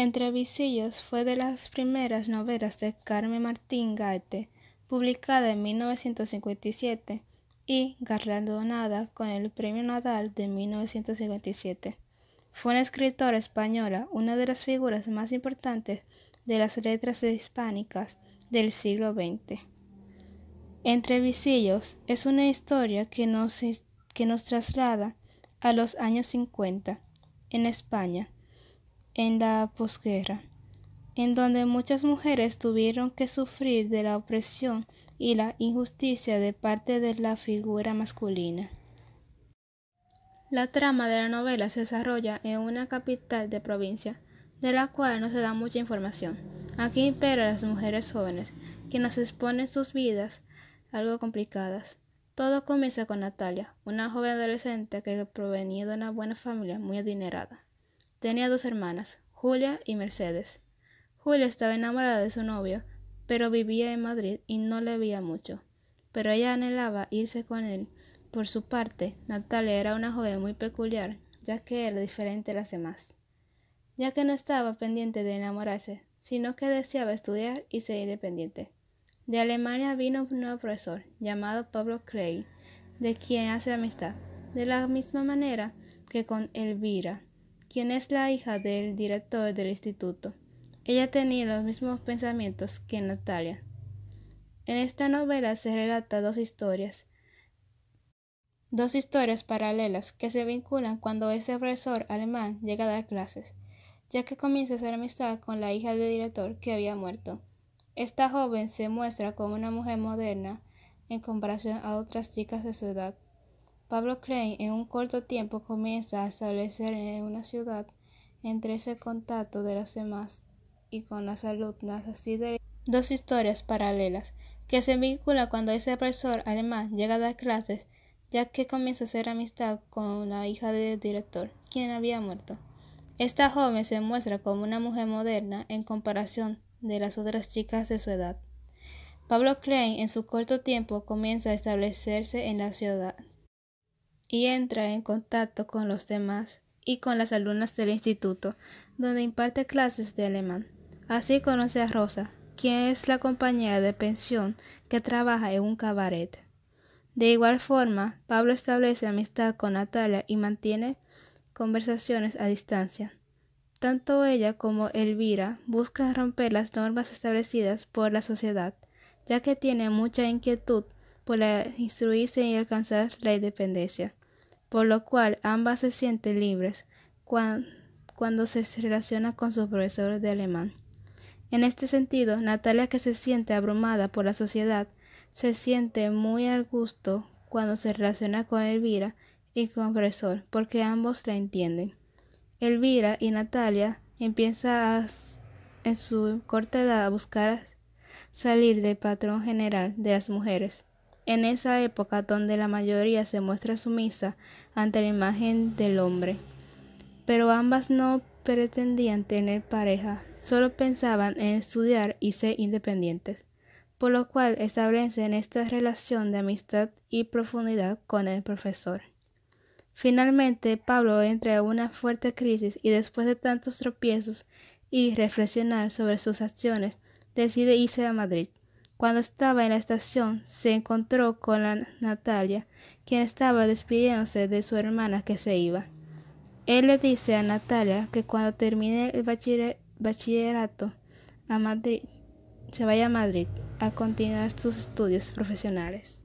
Entre visillos fue de las primeras novelas de Carmen Martín Gaete, publicada en 1957 y galardonada con el Premio Nadal de 1957. Fue una escritora española, una de las figuras más importantes de las letras hispánicas del siglo XX. Entre es una historia que nos, que nos traslada a los años 50 en España en la posguerra, en donde muchas mujeres tuvieron que sufrir de la opresión y la injusticia de parte de la figura masculina. La trama de la novela se desarrolla en una capital de provincia, de la cual no se da mucha información. Aquí imperan las mujeres jóvenes, que nos exponen sus vidas algo complicadas. Todo comienza con Natalia, una joven adolescente que provenía de una buena familia muy adinerada. Tenía dos hermanas, Julia y Mercedes. Julia estaba enamorada de su novio, pero vivía en Madrid y no le veía mucho. Pero ella anhelaba irse con él. Por su parte, Natalia era una joven muy peculiar, ya que era diferente a las demás, ya que no estaba pendiente de enamorarse, sino que deseaba estudiar y ser independiente. De Alemania vino un nuevo profesor, llamado Pablo Cray, de quien hace amistad, de la misma manera que con Elvira, quien es la hija del director del instituto. Ella tenía los mismos pensamientos que Natalia. En esta novela se relata dos historias, dos historias paralelas que se vinculan cuando ese profesor alemán llega a dar clases, ya que comienza a hacer amistad con la hija del director que había muerto. Esta joven se muestra como una mujer moderna en comparación a otras chicas de su edad. Pablo Klein en un corto tiempo comienza a establecer en una ciudad entre ese contacto de las demás y con las alumnas así de dos historias paralelas que se vincula cuando ese profesor alemán llega a dar clases ya que comienza a hacer amistad con la hija del director quien había muerto. Esta joven se muestra como una mujer moderna en comparación de las otras chicas de su edad. Pablo Klein en su corto tiempo comienza a establecerse en la ciudad y entra en contacto con los demás y con las alumnas del instituto, donde imparte clases de alemán. Así conoce a Rosa, quien es la compañera de pensión que trabaja en un cabaret. De igual forma, Pablo establece amistad con Natalia y mantiene conversaciones a distancia. Tanto ella como Elvira buscan romper las normas establecidas por la sociedad, ya que tiene mucha inquietud por instruirse y alcanzar la independencia por lo cual ambas se sienten libres cuando se relaciona con su profesor de alemán. En este sentido, Natalia, que se siente abrumada por la sociedad, se siente muy al gusto cuando se relaciona con Elvira y con profesor, porque ambos la entienden. Elvira y Natalia empiezan en su corta edad a buscar salir del patrón general de las mujeres en esa época donde la mayoría se muestra sumisa ante la imagen del hombre. Pero ambas no pretendían tener pareja, solo pensaban en estudiar y ser independientes, por lo cual establecen esta relación de amistad y profundidad con el profesor. Finalmente, Pablo entra en una fuerte crisis y después de tantos tropiezos y reflexionar sobre sus acciones, decide irse a Madrid. Cuando estaba en la estación, se encontró con la Natalia, quien estaba despidiéndose de su hermana que se iba. Él le dice a Natalia que cuando termine el bachillerato a Madrid, se vaya a Madrid a continuar sus estudios profesionales.